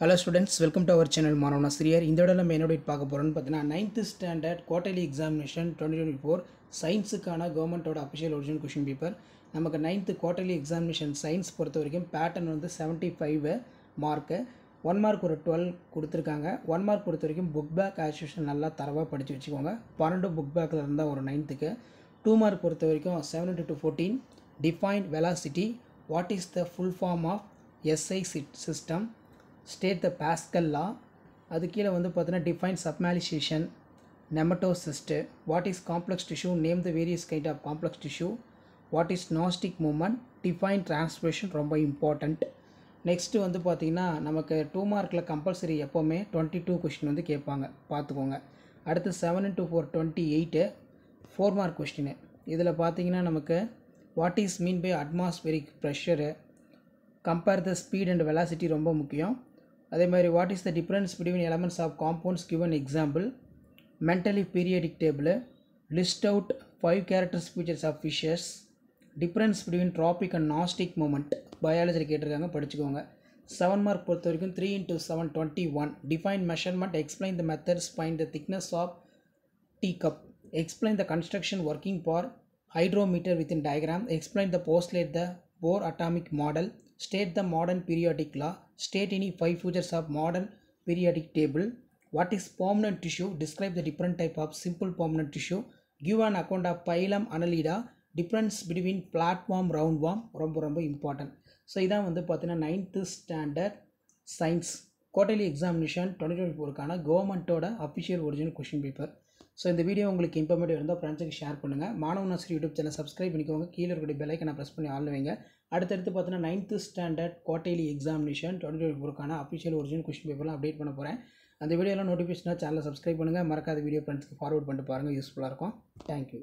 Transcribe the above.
hello students welcome to our channel மாணவன் ஆசிரியர் இந்த விட நம்ம என்னோட பார்க்க போகிறோன்னு பார்த்தீங்கன்னா ninth standard quarterly examination twenty twenty four சயின்ஸுக்கான கவர்மெண்ட்டோட அஃபிஷியல் ஒரிஜினல் கொஷின் பேப்பர் நமக்கு நைன்த்து குவார்டர்லி எக்ஸாமினேஷன் சயின்ஸ் பொறுத்த வரைக்கும் பேட்டர்ன் வந்து seventy five mark one mark ஒரு டுவெல் கொடுத்துருக்காங்க ஒன் மார்க் பொறுத்த வரைக்கும் புக் பேக் ஆஸ்யூஷன் நல்லா தரவாக படித்து வச்சுக்கோங்க பன்னெண்டு புக் பேக்கில் இருந்தால் ஒரு நைன்த்துக்கு டூ மார்க் பொறுத்த வரைக்கும் seven into two fourteen define velocity what is the full form of SI system state the Pascal law அது கீழே வந்து பார்த்தீங்கன்னா define sublimation nematocyst what is complex tissue name the various kind of complex tissue what is nastic movement define transpiration ரொம்ப important next வந்து பார்த்திங்கன்னா நமக்கு two மார்க்கில் compulsory எப்போவுமே டுவெண்ட்டி டூ கொஷின் வந்து கேட்பாங்க பார்த்துக்கோங்க அடுத்து seven into four twenty eight four mark question இதில் பார்த்தீங்கன்னா நமக்கு what is mean by atmospheric pressure compare the speed and velocity ரொம்ப முக்கியம் அதே மாதிரி what is the difference between elements of compounds given example Mendeleev periodic table list out five characters features of fishes difference between tropic and nastic movement பயாலஜியில் கேட்டிருக்காங்க படிச்சுக்கோங்க seven mark பொறுத்த வரைக்கும் three into seven twenty one define measurement explain the methods find the thickness of tea cup explain the construction working for hydrometer with in diagram explain the postulate the Bohr atomic model state the modern periodic law, state any five features of modern periodic table, what is permanent tissue, describe the different type of simple permanent tissue, give an account of phylum annelida, difference between flatworm round worm ரொம்ப ரொம்ப important so இதான் வந்து பார்த்தீங்கன்னா ninth standard science quarterly examination twenty twenty ஃபோருக்கான கவர்மெண்ட்டோட official original question paper so இந்த video உங்களுக்கு informative இருந்தால் ஃப்ரெண்ட்ஸுக்கு ஷேர் பண்ணுங்கள் மாணவ நாசிரி யூடியூப் சேனல் சப்ஸ்கிரைப் பண்ணிக்கோங்க கீழே இருக்கிற பெல்லைக்கனை ப்ரெஸ் பண்ணி ஆள் வைங்க அடுத்தடுத்து பார்த்தீங்கன்னா ninth standard quarterly examination twenty twenty ஃபோருக்கான அஃபிஷியல் ஒரிஜினல் கொஷின் பேப்பர்லாம் அப்டேட் பண்ண போகிறேன் அந்த வீடியோலாம் நோட்டிஃபிகேஷனாக சேனலை சப்ஸ்கிரைப் பண்ணுங்கள் மறக்காத வீடியோ ஃப்ரெண்ட்ஸ்க்கு ஃபார்வர்ட் பண்ணிட்டு பாருங்கள் யூஸ்ஃபுல்லாக இருக்கும் தேங்க்யூ